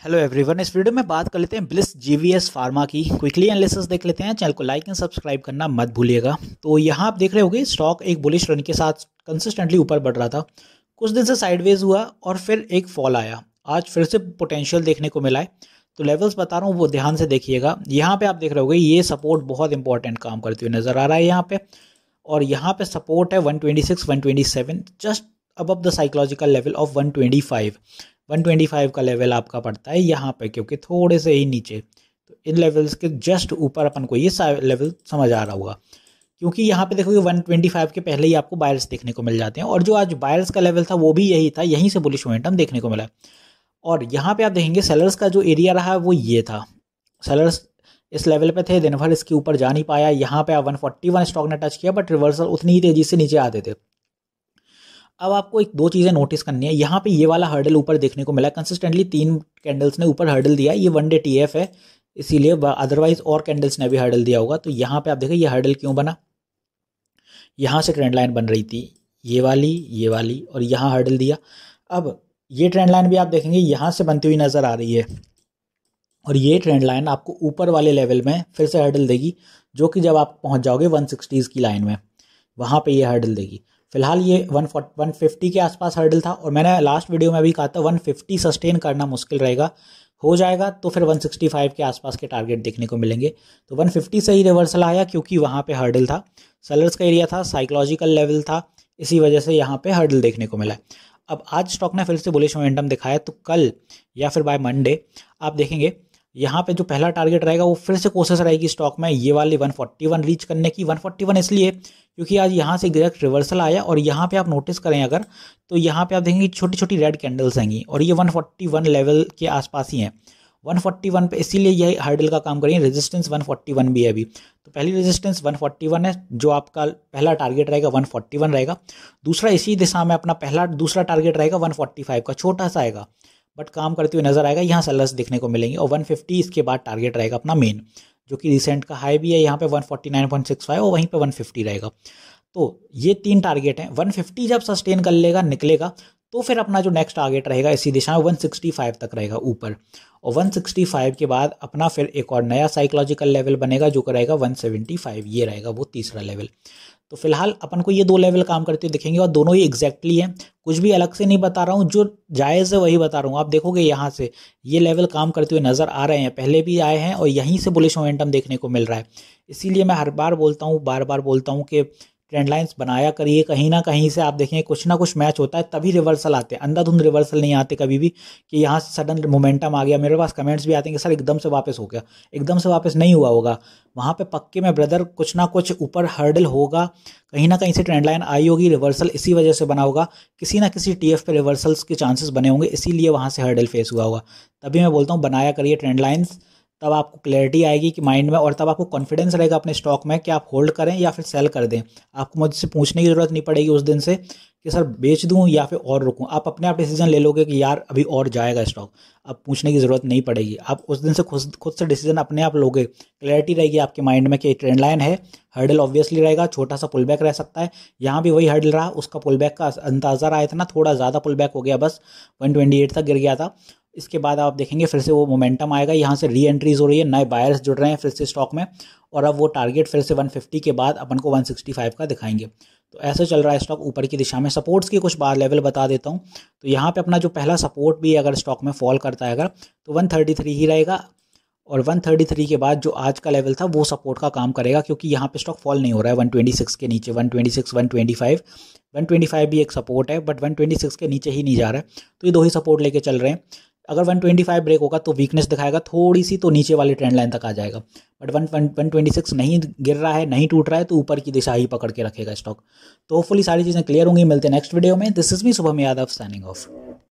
hello everyone इस video में बात कर लेते हैं ब्लिस जीवीएस फार्मा की क्विकली एनालिसिस देख लेते हैं चैनल को लाइक एंड सब्सक्राइब करना मत भूलिएगा तो यहां आप देख रहे होंगे स्टॉक एक बुलिश रन के साथ कंसिस्टेंटली ऊपर बढ़ रहा था कुछ दिन से साइडवेज हुआ और फिर एक फॉल आया आज फिर से पोटेंशियल देखने को मिला है तो लेवल्स बता रहा हूँ वो ध्यान से देखिएगा यहाँ पे आप देख रहे होगे ये सपोर्ट बहुत इंपॉर्टेंट काम करते हुए नज़र आ रहा है यहाँ पे और यहाँ पे सपोर्ट है 126 127 जस्ट अब द साइकोलॉजिकल लेवल ऑफ 125 125 का लेवल आपका पड़ता है यहाँ पे क्योंकि थोड़े से ही नीचे तो इन लेवल्स के जस्ट ऊपर अपन को ये लेवल समझ आ रहा होगा क्योंकि यहाँ पे देखोगे 125 के पहले ही आपको बायर्स देखने को मिल जाते हैं और जो आज बायर्स का लेवल था वो भी यही था यहीं से बुलिश मोमेंटम देखने को मिला और यहाँ पे आप देखेंगे सेलर्स का जो एरिया रहा वो ये था सेलर्स इस लेवल पे थे दिन भर इसके ऊपर जा नहीं पाया यहाँ पे आप 141 स्टॉक ने टच किया बट रिवर्सल उतनी ही तेज़ी से नीचे आते थे अब आपको एक दो चीज़ें नोटिस करनी है यहाँ पे ये वाला हर्डल ऊपर देखने को मिला कंसिस्टेंटली तीन कैंडल्स ने ऊपर हर्डल दिया ये वन डे टी एफ है इसीलिए अदरवाइज और कैंडल्स ने भी हर्डल दिया होगा तो यहाँ पे आप देखें ये हर्डल क्यों बना यहाँ से ट्रेंड लाइन बन रही थी ये वाली ये वाली और यहाँ हर्डल दिया अब ये ट्रेंड लाइन भी आप देखेंगे यहाँ से बनती हुई नज़र आ रही है और ये ट्रेंड लाइन आपको ऊपर वाले लेवल में फिर से हर्डल देगी जो कि जब आप पहुंच जाओगे वन सिक्सटीज़ की लाइन में वहाँ पे ये हर्डल देगी फिलहाल ये वन वन फिफ्टी के आसपास हर्डल था और मैंने लास्ट वीडियो में भी कहा था वन फिफ्टी सस्टेन करना मुश्किल रहेगा हो जाएगा तो फिर 165 के आसपास के टारगेट देखने को मिलेंगे तो 150 से ही रिवर्सल आया क्योंकि वहाँ पे हर्डल था सेलर्स का एरिया था साइकोलॉजिकल लेवल था इसी वजह से यहाँ पे हर्डल देखने को मिला अब आज स्टॉक ने फिर से बुलिश मोमेंटम दिखाया तो कल या फिर बाय मंडे आप देखेंगे यहाँ पे जो पहला टारगेट रहेगा वो फिर से कोशिश रहेगी स्टॉक में ये वाली 141 रीच करने की 141 इसलिए क्योंकि आज यहाँ से डायरेक्ट रिवर्सल आया और यहाँ पे आप नोटिस करें अगर तो यहाँ पे आप देखेंगे छोटी छोटी रेड कैंडल्स आएंगी और ये 141 लेवल के आसपास ही हैं 141 पे इसीलिए यही हर्डल का काम करेंगे रेजिस्टेंस 141 भी है अभी तो पहली रेजिस्टेंस 141 है जो आपका पहला टारगेट रहेगा 141 रहेगा दूसरा इसी दिशा में अपना पहला दूसरा टारगेट रहेगा 145 का छोटा सा आएगा बट काम करते हुए नजर आएगा यहाँ सेलर्स देखने को मिलेंगे और 150 इसके बाद टारगेट रहेगा अपना मेन जो कि रिसेंट का हाई भी है यहाँ पे 149.65 और वहीं पे 150 रहेगा तो ये तीन टारगेट हैं 150 जब सस्टेन कर लेगा निकलेगा तो फिर अपना जो नेक्स्ट टारगेट रहेगा इसी दिशा में 165 तक रहेगा ऊपर और 165 के बाद अपना फिर एक और नया साइकोलॉजिकल लेवल बनेगा जो कि रहेगा 175 ये रहेगा वो तीसरा लेवल तो फिलहाल अपन को ये दो लेवल काम करते हुए दिखेंगे और दोनों ही एग्जैक्टली हैं कुछ भी अलग से नहीं बता रहा हूँ जो जायज़ है वही बता रहा हूँ आप देखोगे यहाँ से ये लेवल काम करते हुए नज़र आ रहे हैं पहले भी आए हैं और यहीं से बुलिश मोमेंटम देखने को मिल रहा है इसीलिए मैं हर बार बोलता हूँ बार बार बोलता हूँ कि ट्रेंड लाइन्स बनाया करिए कहीं ना कहीं से आप देखें कुछ ना कुछ मैच होता है तभी रिवर्सल आते हैं अंधाधुंध रिवर्सल नहीं आते कभी भी कि यहाँ से सडन मोमेंटम आ गया मेरे पास कमेंट्स भी आते हैं कि सर एकदम से वापस हो गया एकदम से वापस नहीं हुआ होगा वहाँ पे पक्के में ब्रदर कुछ ना कुछ ऊपर हर्डल होगा कहीं ना कहीं से ट्रेंड लाइन आई होगी रिवर्सल इसी वजह से बना होगा किसी ना किसी टी पे रिवर्सल्स के चांसेस बने होंगे इसीलिए वहाँ से हर्डल फेस हुआ होगा तभी मैं बोलता हूँ बनाया करिए ट्रेंड लाइन्स तब आपको क्लैरिटी आएगी कि माइंड में और तब आपको कॉन्फिडेंस रहेगा अपने स्टॉक में कि आप होल्ड करें या फिर सेल कर दें आपको मुझसे पूछने की ज़रूरत नहीं पड़ेगी उस दिन से कि सर बेच दूँ या फिर और रुकूँ आप अपने आप डिसीजन ले लोगे कि यार अभी और जाएगा स्टॉक अब पूछने की ज़रूरत नहीं पड़ेगी आप उस दिन से खुद खुद से डिसीजन अपने आप लोगे क्लैरिटी रहेगी आपके माइंड में कि ट्रेंड लाइन है हर्डल ऑब्वियसली रहेगा छोटा सा पुल बैक रह सकता है यहाँ भी वही हर्डल रहा उसका पुल बैक का अंदाज़ा रहा था ना थोड़ा ज़्यादा पुल बैक हो गया बस वन ट्वेंटी एट तक गिर गया था इसके बाद आप देखेंगे फिर से वो मोमेंटम आएगा यहाँ से री एंट्रीज हो रही है नए बायर्स जुड़ रहे हैं फिर से स्टॉक में और अब वो टारगेट फिर से 150 के बाद अपन को 165 का दिखाएंगे तो ऐसे चल रहा है स्टॉक ऊपर की दिशा में सपोर्ट्स के कुछ बार लेवल बता देता हूँ तो यहाँ पे अपना जो पहला सपोर्ट भी अगर स्टॉक में फॉल करता है अगर तो वन ही रहेगा और वन के बाद जो आज का लेवल था वो सपोर्ट का काम करेगा क्योंकि यहाँ पर स्टॉक फॉल नहीं हो रहा है वन के नीचे वन ट्वेंटी 125 भी एक सपोर्ट है बट 126 के नीचे ही नहीं जा रहा है तो ये दो ही सपोर्ट लेके चल रहे हैं अगर 125 ब्रेक होगा तो वीकनेस दिखाएगा थोड़ी सी तो नीचे वाली ट्रेंड लाइन तक आ जाएगा but one one twenty six नहीं गिर रहा है नहीं टूट रहा है तो ऊपर की दिशा ही पकड़ के रखेगा स्टॉक तो होपफुली सारी चीज़ें क्लियर होंगी मिलते हैं नेक्स्ट वीडियो में दिस इज मी सुबह में यादव स्टैंडिंग ऑफ